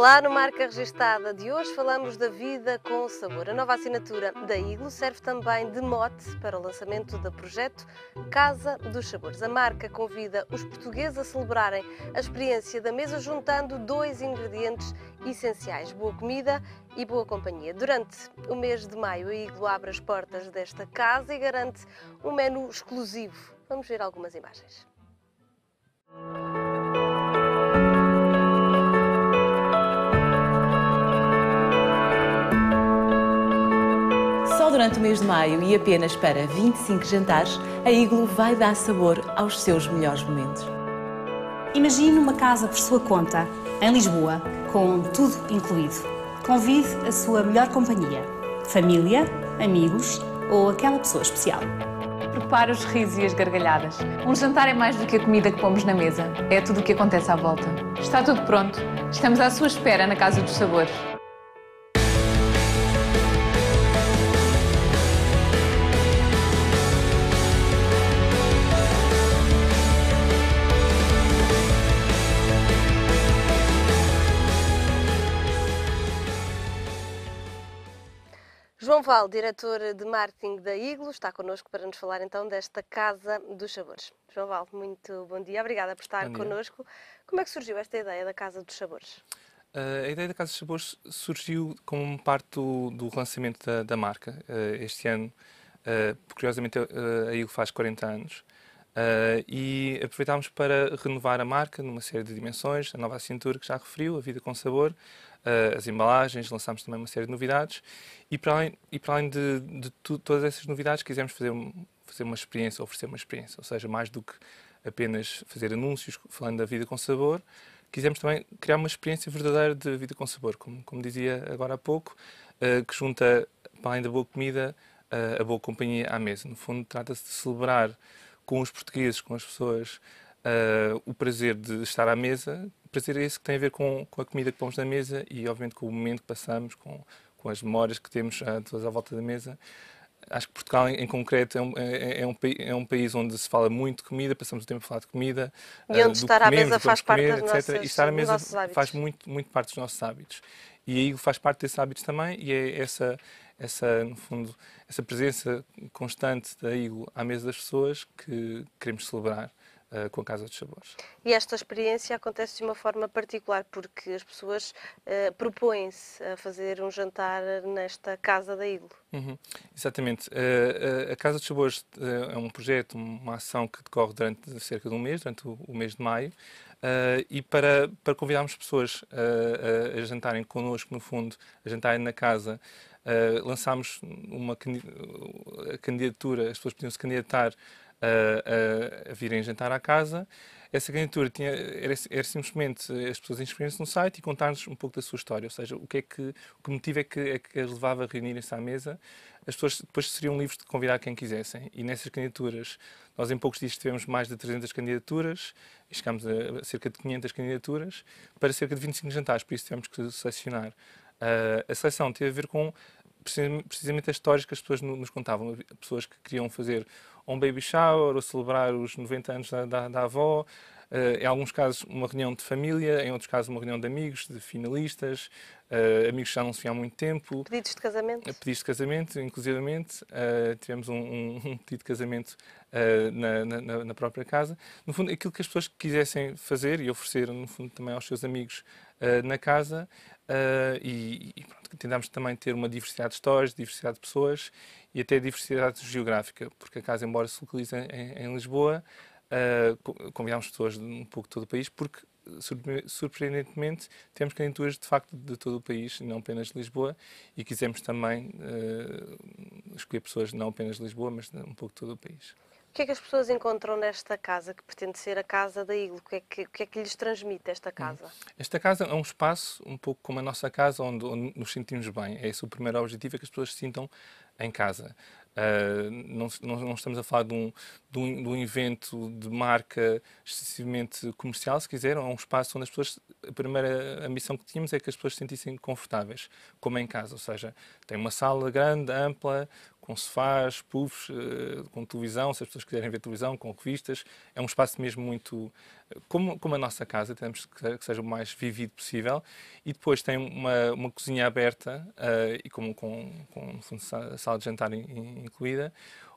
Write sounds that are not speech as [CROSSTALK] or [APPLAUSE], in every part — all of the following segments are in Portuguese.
Olá, no Marca Registada de hoje falamos da vida com sabor. A nova assinatura da Iglo serve também de mote para o lançamento do projeto Casa dos Sabores. A marca convida os portugueses a celebrarem a experiência da mesa juntando dois ingredientes essenciais: boa comida e boa companhia. Durante o mês de maio, a Iglo abre as portas desta casa e garante um menu exclusivo. Vamos ver algumas imagens. do mês de maio e apenas para 25 jantares, a Iglo vai dar sabor aos seus melhores momentos. Imagine uma casa por sua conta, em Lisboa, com tudo incluído. Convide a sua melhor companhia, família, amigos ou aquela pessoa especial. Prepare os risos e as gargalhadas. Um jantar é mais do que a comida que pomos na mesa. É tudo o que acontece à volta. Está tudo pronto. Estamos à sua espera na Casa dos Sabores. João Val, diretor de marketing da Iglo, está connosco para nos falar então desta Casa dos Sabores. João Val, muito bom dia, obrigada por estar connosco. Como é que surgiu esta ideia da Casa dos Sabores? Uh, a ideia da Casa dos Sabores surgiu como parte do, do lançamento da, da marca. Uh, este ano, uh, curiosamente, a Iglo faz 40 anos e aproveitámos para renovar a marca numa série de dimensões, a nova cintura que já referiu, a vida com sabor, uh, as embalagens, lançámos também uma série de novidades e para além, e para além de, de tu, todas essas novidades quisemos fazer, fazer uma experiência, oferecer uma experiência, ou seja, mais do que apenas fazer anúncios falando da vida com sabor, quisemos também criar uma experiência verdadeira de vida com sabor, como, como dizia agora há pouco, uh, que junta, para além da boa comida, uh, a boa companhia à mesa. No fundo, trata-se de celebrar com os portugueses, com as pessoas, uh, o prazer de estar à mesa, prazer é esse que tem a ver com, com a comida que pomos na mesa e, obviamente, com o momento que passamos, com, com as memórias que temos uh, todas à volta da mesa. Acho que Portugal, em, em concreto, é um, é, é, é um, é um país onde se fala muito de comida, passamos o tempo a falar de comida. E onde ah, estar comemos, à mesa faz comer, parte das etc. Nossas, e estar à mesa faz muito, muito parte dos nossos hábitos. E aí faz parte desses hábitos também, e é essa, essa no fundo, essa presença constante da Igo à mesa das pessoas que queremos celebrar uh, com a Casa dos Sabores. E esta experiência acontece de uma forma particular, porque as pessoas uh, propõem-se a fazer um jantar nesta Casa da Ilho. Uhum, exatamente. Uh, a Casa dos Sabores é um projeto, uma ação que decorre durante cerca de um mês, durante o, o mês de maio, e para, para convidarmos pessoas a jantarem connosco, no fundo, a jantarem na casa, lançámos uma candidatura, as pessoas podiam se candidatar a, a, a virem jantar à casa. Essa candidatura tinha, era, era, simplesmente as pessoas inscreverem-se no site e contar-nos um pouco da sua história, ou seja, o que é que, o que motivo é que, é que as levava a reunirem-se à mesa. As pessoas depois seriam livres de convidar quem quisessem. E nessas candidaturas, nós em poucos dias tivemos mais de 300 candidaturas, e chegámos a cerca de 500 candidaturas, para cerca de 25 jantares, por isso tivemos que selecionar. Uh, ah, a seleção teve a ver com precisamente as histórias que as pessoas nos contavam. Pessoas que queriam fazer um baby shower ou celebrar os 90 anos da, da, da avó. Uh, em alguns casos, uma reunião de família, em outros casos, uma reunião de amigos, de finalistas, uh, amigos que já não se há muito tempo. Pedidos de casamento. Uh, pedidos de casamento, inclusivamente. tivemos um, um, um, pedido de casamento na, na, na, própria casa. No fundo, aquilo que as pessoas quisessem fazer e oferecer, no fundo, também aos seus amigos na casa Uh, e, e pronto, tentamos também ter uma diversidade de histórias, diversidade de pessoas e até diversidade geográfica, porque a casa, embora se localize em, em Lisboa, uh, ah, convidamos pessoas de um pouco de todo o país, porque surpreendentemente temos candidaturas de facto de todo o país, não apenas de Lisboa, e quisemos também uh, escolher pessoas não apenas de Lisboa, mas de um pouco de todo o país. O que é que as pessoas encontram nesta casa, que pretende ser a casa da Iglo? O que é que, que, é que lhes transmite esta hum. casa? Esta casa é um espaço, um pouco como a nossa casa, onde, onde nos sentimos bem. É esse o primeiro objetivo, é que as pessoas se sintam em casa. Uh, não, não, não, estamos a falar de um, de, um, de um, evento de marca excessivamente comercial, se quiseram. É um espaço onde as pessoas. A primeira ambição que tínhamos é que as pessoas se sentissem confortáveis, como em casa. Ou seja, tem uma sala grande, ampla, com sofás, puffs, eh, com televisão, se as pessoas quiserem ver televisão, com revistas. É um espaço mesmo muito. Eh, como, como a nossa casa, temos que seja o mais vivido possível. E depois tem uma, uma cozinha aberta uh, e com, com, com sala de jantar incluída,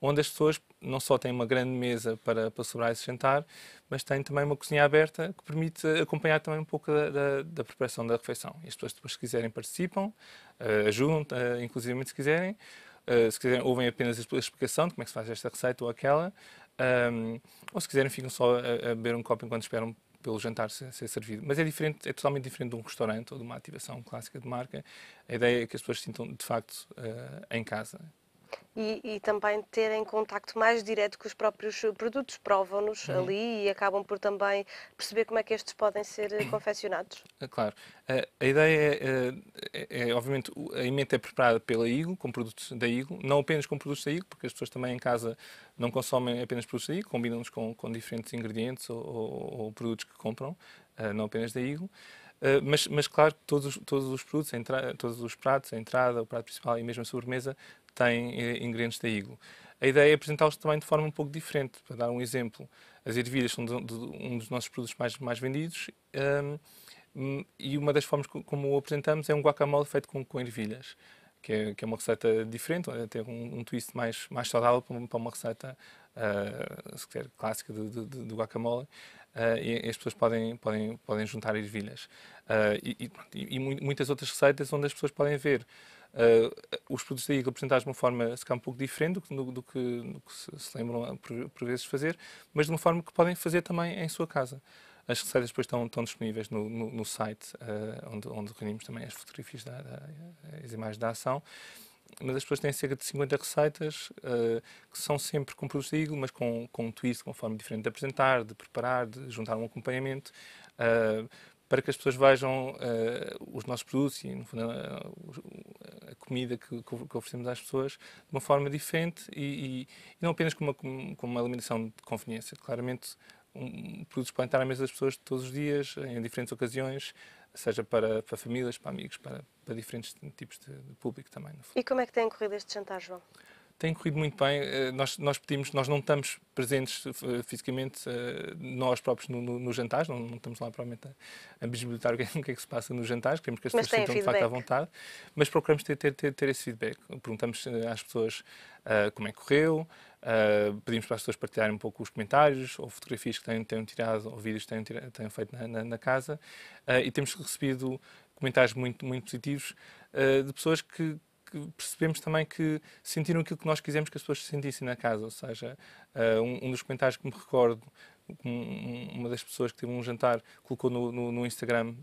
onde as pessoas não só têm uma grande mesa para, para sobrar esse jantar, mas têm também uma cozinha aberta que permite acompanhar também um pouco da, da, da preparação da refeição. E as pessoas, depois, se quiserem, participam, uh, ajudam, uh, inclusive, se quiserem. Eh, se quiserem, ouvem apenas a explicação de como é que se faz esta receita ou aquela. Um, ou se quiserem, ficam só a, a, beber um copo enquanto esperam pelo jantar ser, ser, servido. Mas é diferente, é totalmente diferente de um restaurante ou de uma ativação clássica de marca. A ideia é que as pessoas se sintam, de facto, uh, em casa e, e, também terem contacto mais direto com os próprios produtos, provam-nos uhum. ali e acabam por também perceber como é que estes podem ser eh, confeccionados. [CLEARS THROAT] Eh, claro. Eh, a ideia é, é, é obviamente, a emenda é preparada pela IGO, com produtos da IGO, não apenas com produtos da IGO, porque as pessoas também em casa não consomem apenas produtos da IGO, combinam-nos com, com diferentes ingredientes ou, ou, ou produtos que compram, não apenas da IGO. Eh, mas, mas, claro, todos, todos os produtos, entra, todos os pratos, a entrada, o prato principal e mesmo a sobremesa, têm eh, ingredientes da Iglo. A ideia é apresentá-los também de forma um pouco diferente. Para dar um exemplo, as ervilhas são de, de, um dos nossos produtos mais, mais vendidos ehm, um, e uma das formas como o apresentamos é um guacamole feito com, com ervilhas. Que é, que é, uma receita diferente, até um, um twist mais, mais saudável para uma receita, uh, se quiser, clássica do, do, do guacamole uh, e as pessoas podem, podem, podem juntar ervilhas. Uh, e, e, e, muitas outras receitas onde as pessoas podem ver uh, os produtos da Eagle apresentados de uma forma, se calhar, um pouco diferente do, que, do, do que, do que se, se, lembram por, por vezes fazer, mas de uma forma que podem fazer também em sua casa. As receitas depois estão, estão disponíveis no, no, no site, uh, onde, onde reunimos também as fotografias, da, da, as imagens da ação mas as pessoas têm cerca de 50 receitas uh, que são sempre com produtos de Eagle, mas com, com um twist, com uma forma diferente de apresentar, de preparar, de juntar um acompanhamento, uh, para que as pessoas vejam uh, os nossos produtos e, no fundo, a, a comida que, que, oferecemos às pessoas de uma forma diferente e, e, e não apenas como uma, com uma alimentação de conveniência. Claramente, um, produtos podem estar à mesa das pessoas todos os dias, em diferentes ocasiões, seja para, para famílias, para amigos, para, para diferentes tipos de, de público também. E como é que tem corrido este jantar, João? Tem corrido muito bem. Eh, nós, nós pedimos, nós não estamos presentes eh, fisicamente, eh, nós próprios, nos no, no jantares, não, não, estamos lá provavelmente a, a é, [LAUGHS] o, que, é, que se passa nos jantares, queremos que as pessoas se sintam feedback. de facto à vontade, mas procuramos ter, ter, ter, ter esse feedback. Perguntamos às pessoas uh, como é que correu, Uh, pedimos para as pessoas partilharem um pouco os comentários ou fotografias que tenham, tenham tirado ou vídeos que tenham, tirado, tenham feito na, na, na casa uh, e temos recebido comentários muito, muito positivos uh, de pessoas que, percebemos também que sentiram aquilo que nós quisemos que as pessoas sentissem na casa. Ou seja, eh, um, um dos comentários que me recordo, uma das pessoas que teve um jantar colocou no, no, no Instagram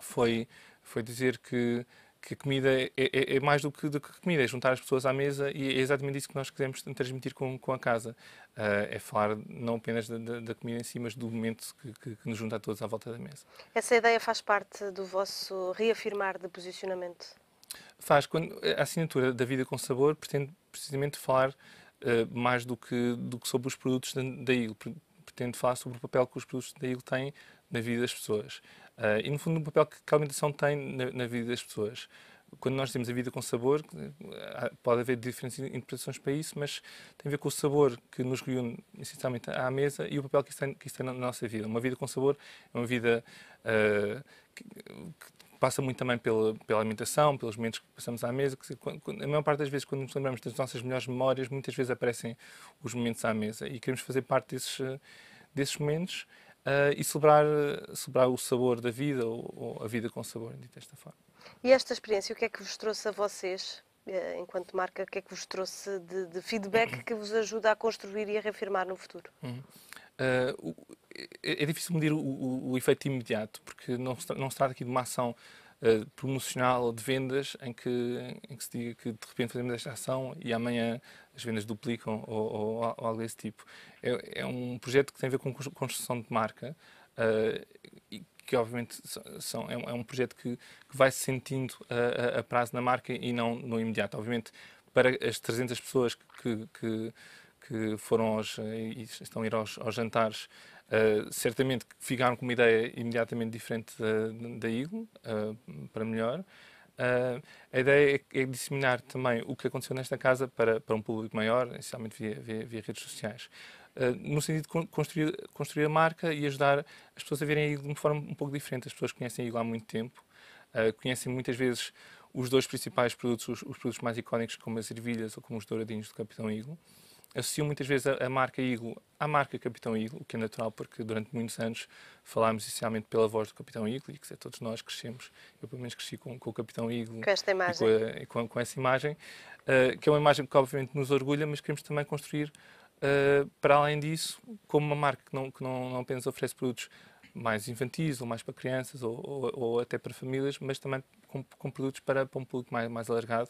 foi, foi dizer que que a comida é, é, é mais do que, do que, comida, é juntar as pessoas à mesa e é exatamente isso que nós queremos transmitir com, com a casa. Uh, é falar não apenas da, da, da, comida em si, mas do momento que, que, que, nos junta a todos à volta da mesa. Essa ideia faz parte do vosso reafirmar de posicionamento? Faz. Quando, a assinatura da Vida com Sabor pretende precisamente falar uh, mais do que, do que sobre os produtos da IL. Pretende falar sobre o papel que os produtos da IL têm na vida das pessoas. Uh, e, no fundo, o papel que a alimentação tem na, na, vida das pessoas. Quando nós temos a vida com sabor, eh, pode haver diferentes interpretações para isso, mas tem a ver com o sabor que nos reúne essencialmente à mesa e o papel que isso tem, que isso tem na nossa vida. Uma vida com sabor é uma vida uh, que passa muito também pela, pela alimentação, pelos momentos que passamos à mesa. Que, a maior parte das vezes, quando nos lembramos das nossas melhores memórias, muitas vezes aparecem os momentos à mesa e queremos fazer parte desses, eh, desses momentos uh, e celebrar, eh, celebrar o sabor da vida ou, ou a vida com sabor, dito desta forma. E esta experiência, o que é que vos trouxe a vocês, enquanto marca, o que é que vos trouxe de, de feedback [CLEARS THROAT] que vos ajuda a construir e a reafirmar no futuro? Uhum. Uh, é, difícil medir o, o, o, efeito imediato, porque não se, não se trata aqui de uma ação uh, promocional ou de vendas em que, em que se diga que de repente fazemos esta ação e amanhã as vendas duplicam ou, ou, ou algo desse tipo. É, é, um projeto que tem a ver com construção de marca. Uh, e, que obviamente são, é, um, é um projeto que, que, vai se sentindo a, a, a prazo na marca e não no imediato. Obviamente, para as 300 pessoas que, que que foram eh, e estão a ir aos, aos jantares, uh, certamente ficaram com uma ideia imediatamente diferente da, da Eagle, uh, para melhor. Uh, a ideia é, é, disseminar também o que aconteceu nesta casa para, para um público maior, essencialmente via, via, via redes sociais. Uh, no sentido de construir, construir a marca e ajudar as pessoas a verem a Eagle de uma forma um pouco diferente. As pessoas conhecem a Eagle há muito tempo, uh, conhecem muitas vezes os dois principais produtos, os, os produtos mais icónicos, como as ervilhas ou como os douradinhos do Capitão Eagle associo muitas vezes a, a marca Eagle à marca Capitão Eagle, o que é natural porque durante muitos anos falámos essencialmente pela voz do Capitão Eagle e que é todos nós crescemos, eu pelo menos cresci com, com o Capitão Eagle com esta imagem. E com, a, e com, com essa imagem, uh, que é uma imagem que obviamente nos orgulha, mas queremos também construir uh, para além disso, como uma marca que não, que não, não apenas oferece produtos mais infantis ou mais para crianças ou, ou, ou até para famílias, mas também com, com produtos para, para, um público mais, mais alargado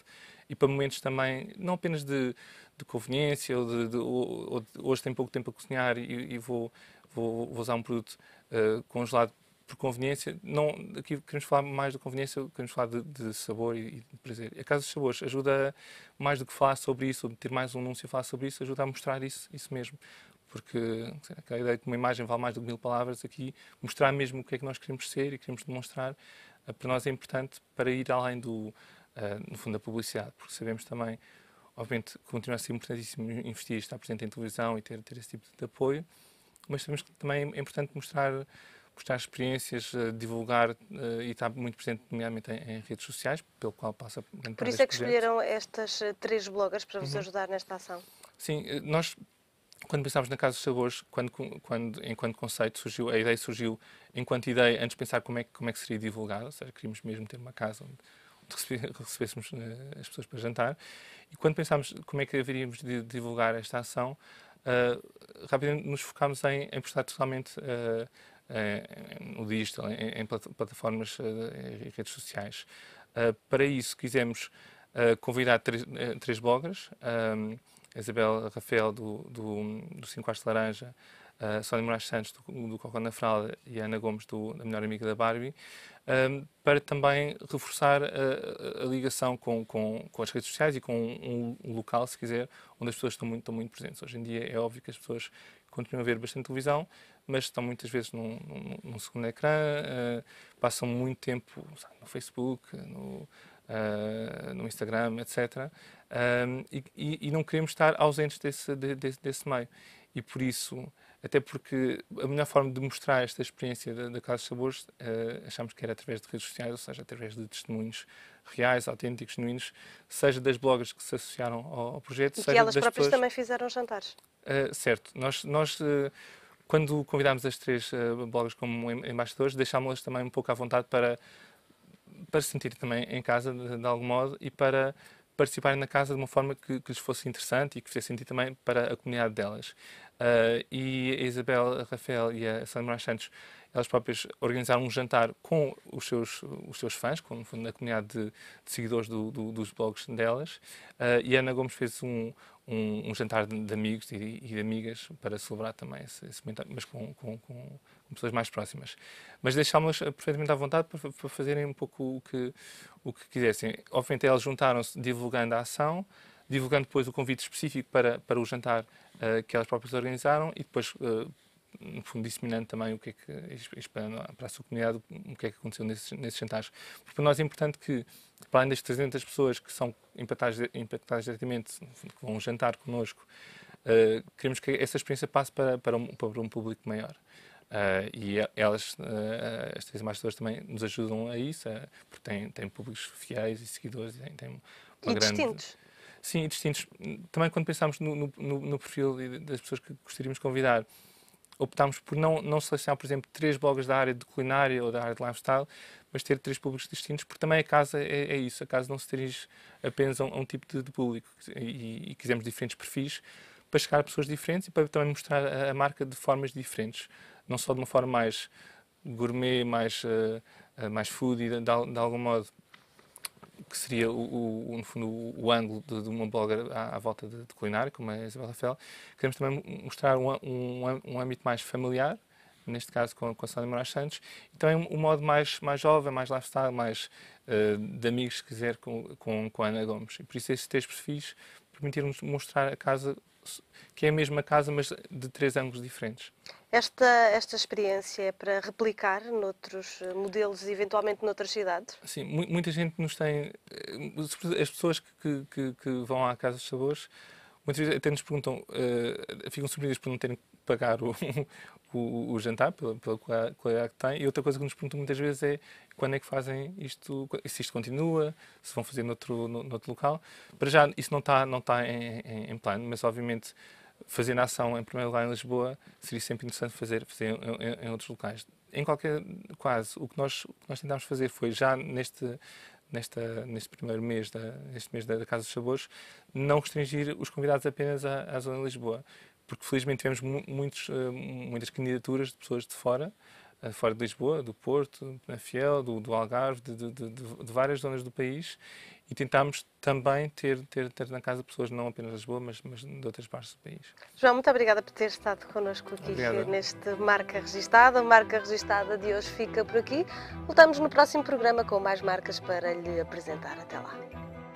e para momentos também, não apenas de, de conveniência ou de, de ou, ou, hoje tenho pouco tempo a cozinhar e, e vou, vou, vou, usar um produto uh, congelado por conveniência. Não, aqui queremos falar mais de conveniência, queremos falar de, de sabor e, de prazer. A Casa dos Sabores ajuda, mais do que falar sobre isso, ou ter mais um anúncio a falar sobre isso, ajuda a mostrar isso, isso mesmo porque a ideia de que uma imagem vale mais do que mil palavras aqui, mostrar mesmo o que é que nós queremos ser e queremos demonstrar eh, para nós é importante para ir além do, eh, no fundo, da publicidade, porque sabemos também, obviamente, continua a ser importantíssimo investir, estar presente em televisão e ter, ter esse tipo de apoio, mas sabemos que também é importante mostrar mostrar experiências, eh, divulgar uh, e estar muito presente, nomeadamente, em, em, redes sociais, pelo qual passa. Por isso é que escolheram estas três bloggers para vos uhum. ajudar nesta ação? Sim, nós quando pensámos na Casa dos Sabores, quando, quando, enquanto conceito surgiu, a ideia surgiu enquanto ideia, antes de pensar como é, como é que seria divulgada, ou seja, queríamos mesmo ter uma casa onde, onde [LAUGHS] recebêssemos eh, as pessoas para jantar. E quando pensámos como é que haveríamos de divulgar esta ação, uh, rapidamente nos focámos em, em postar totalmente uh, eh, uh, no digital, em, em plataformas e redes sociais. para isso, quisemos convidar três, três bloggers a Isabel Rafael do, do, do Cinco Astros Laranja, a Sónia Moraes Santos do, do na Fralda e a Ana Gomes do, da Melhor Amiga da Barbie, um, para também reforçar a, a ligação com, com, com, as redes sociais e com um, um, local, se quiser, onde as pessoas estão muito, estão muito presentes. Hoje em dia é óbvio que as pessoas continuam a ver bastante televisão, mas estão muitas vezes num, num, num segundo ecrã, uh, passam muito tempo sabe, no Facebook, no, uh, no Instagram, etc. Um, e, e, não queremos estar ausentes desse, desse, desse meio. E por isso, até porque a melhor forma de mostrar esta experiência da, da Casa de Sabores uh, achamos que era através de redes sociais, ou seja, através de testemunhos reais, autênticos, genuínos, seja das bloggers que se associaram ao, ao projeto, e seja que elas próprias também fizeram jantares. Uh, certo. Nós, nós uh, quando convidámos as três uh, bloggers como em, embaixadores, deixámos-las também um pouco à vontade para, para se sentir também em casa, de, de algum modo, e para participarem na casa de uma forma que, que lhes fosse interessante e que fizesse sentido também para a comunidade delas. Uh, e a Isabel, a Rafael e a Sandra Moraes Santos, elas próprias organizaram um jantar com os seus, os seus fãs, com no fundo, a comunidade de, de seguidores do, do, dos blogs delas. Uh, e a Ana Gomes fez um, um, um jantar de, de amigos e, e, de amigas para celebrar também esse, esse momento, mas com, com, com pessoas mais próximas. Mas deixámos-las eh, perfeitamente à vontade para, para, fazerem um pouco o que, o que quisessem. Obviamente, elas juntaram-se divulgando a ação, divulgando depois o convite específico para, para o jantar uh, que elas próprias organizaram e depois, uh, no fundo, disseminando também o que é que, para a sua comunidade, o que é que aconteceu nesses, nesses jantares. Porque para nós é importante que, para além das 300 pessoas que são impactadas, impactadas diretamente, fundo, que vão jantar connosco, uh, queremos que essa experiência passe para, para um, para um público maior. Uh, e elas, uh, eh, estas embaixadoras também nos ajudam a isso, uh, porque têm, têm públicos fiéis e seguidores. E, têm, têm uma e grande... distintos. Sim, e distintos. Também quando pensámos no, no, no, perfil das pessoas que gostaríamos de convidar, optámos por não, não selecionar, por exemplo, três blogs da área de culinária ou da área de lifestyle, mas ter três públicos distintos, porque também a casa é, é isso, a casa não se dirige apenas a um, a um tipo de, de público e, e, quisemos diferentes perfis para chegar a pessoas diferentes e para também mostrar a, a marca de formas diferentes não só de uma forma mais gourmet, mais, uh, mais food e de, de, algum modo que seria o, o, no fundo o, o ângulo de, de, uma blogger à, à volta de, de, culinária, como é a Isabel Rafael, queremos também mostrar um, um, um âmbito mais familiar, neste caso com, com a Sónia Moraes Santos, e também um, um, modo mais, mais jovem, mais lifestyle, mais uh, de amigos, se quiser, com, com, com a Ana Gomes. E por isso esses três perfis permitiram-nos mostrar a casa que é a mesma casa, mas de três ângulos diferentes. Esta, esta experiência é para replicar noutros eh, modelos, e eventualmente noutras cidades? Sim, muita gente nos tem. Eh, as pessoas que, que, que vão à Casa dos Sabores Muitas vezes até nos perguntam, uh, ficam surpreendidos por não terem que pagar o, [LAUGHS] o, o jantar, pela, pela qualidade é que tem. E outra coisa que nos perguntam muitas vezes é quando é que fazem isto, se isto continua, se vão fazer noutro, noutro local. Para já, isso não está não tá em, em, em plano, mas obviamente fazer a ação em primeiro lugar em Lisboa seria sempre interessante fazer, fazer em, em, em outros locais. Em qualquer quase, o que nós, o que nós tentámos fazer foi já neste, nesta, neste primeiro mês, da, este mês da, Casa dos Sabores, não restringir os convidados apenas à, à zona de Lisboa, porque felizmente tivemos muitos, eh, muitas candidaturas de pessoas de fora eh, fora de Lisboa, do Porto, na Fiel, do, do Algarve, de, de, de, de, várias zonas do país e tentámos também ter, ter, ter na casa pessoas não apenas de Lisboa, mas, mas de outras partes do país. João, muito obrigada por ter estado connosco aqui obrigada. neste Marca Registada. A Marca Registada de hoje fica por aqui. Voltamos no próximo programa com mais marcas para lhe apresentar. Até lá.